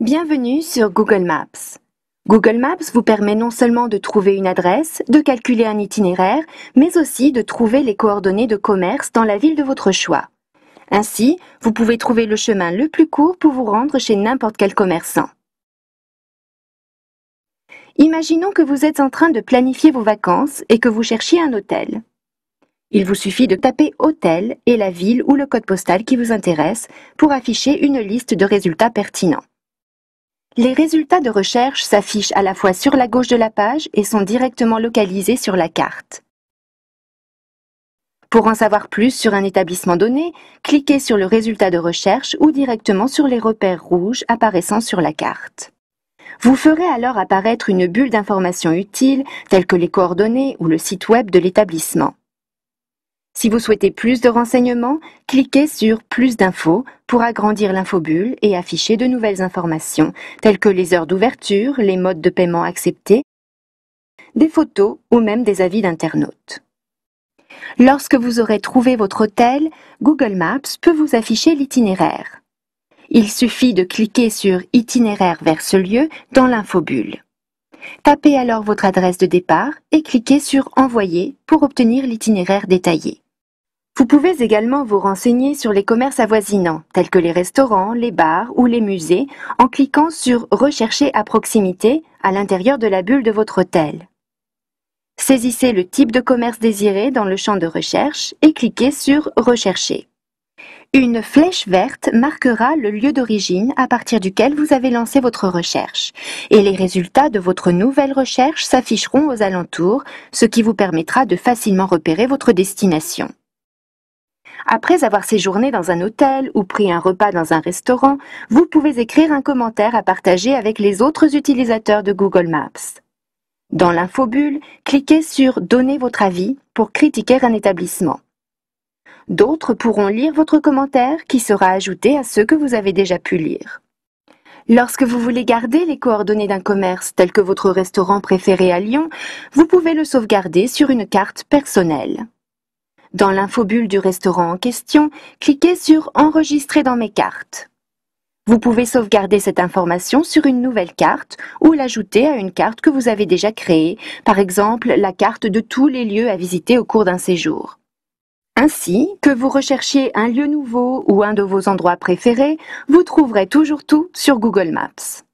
Bienvenue sur Google Maps. Google Maps vous permet non seulement de trouver une adresse, de calculer un itinéraire, mais aussi de trouver les coordonnées de commerce dans la ville de votre choix. Ainsi, vous pouvez trouver le chemin le plus court pour vous rendre chez n'importe quel commerçant. Imaginons que vous êtes en train de planifier vos vacances et que vous cherchiez un hôtel. Il vous suffit de taper Hôtel et la ville ou le code postal qui vous intéresse pour afficher une liste de résultats pertinents. Les résultats de recherche s'affichent à la fois sur la gauche de la page et sont directement localisés sur la carte. Pour en savoir plus sur un établissement donné, cliquez sur le résultat de recherche ou directement sur les repères rouges apparaissant sur la carte. Vous ferez alors apparaître une bulle d'informations utiles telles que les coordonnées ou le site web de l'établissement. Si vous souhaitez plus de renseignements, cliquez sur Plus d'infos pour agrandir l'infobulle et afficher de nouvelles informations telles que les heures d'ouverture, les modes de paiement acceptés, des photos ou même des avis d'internautes. Lorsque vous aurez trouvé votre hôtel, Google Maps peut vous afficher l'itinéraire. Il suffit de cliquer sur Itinéraire vers ce lieu dans l'infobulle. Tapez alors votre adresse de départ et cliquez sur Envoyer pour obtenir l'itinéraire détaillé. Vous pouvez également vous renseigner sur les commerces avoisinants, tels que les restaurants, les bars ou les musées, en cliquant sur Rechercher à proximité à l'intérieur de la bulle de votre hôtel. Saisissez le type de commerce désiré dans le champ de recherche et cliquez sur Rechercher. Une flèche verte marquera le lieu d'origine à partir duquel vous avez lancé votre recherche et les résultats de votre nouvelle recherche s'afficheront aux alentours, ce qui vous permettra de facilement repérer votre destination. Après avoir séjourné dans un hôtel ou pris un repas dans un restaurant, vous pouvez écrire un commentaire à partager avec les autres utilisateurs de Google Maps. Dans l'infobulle, cliquez sur Donner votre avis pour critiquer un établissement. D'autres pourront lire votre commentaire qui sera ajouté à ceux que vous avez déjà pu lire. Lorsque vous voulez garder les coordonnées d'un commerce tel que votre restaurant préféré à Lyon, vous pouvez le sauvegarder sur une carte personnelle. Dans l'infobulle du restaurant en question, cliquez sur Enregistrer dans mes cartes. Vous pouvez sauvegarder cette information sur une nouvelle carte ou l'ajouter à une carte que vous avez déjà créée, par exemple la carte de tous les lieux à visiter au cours d'un séjour. Ainsi, que vous recherchiez un lieu nouveau ou un de vos endroits préférés, vous trouverez toujours tout sur Google Maps.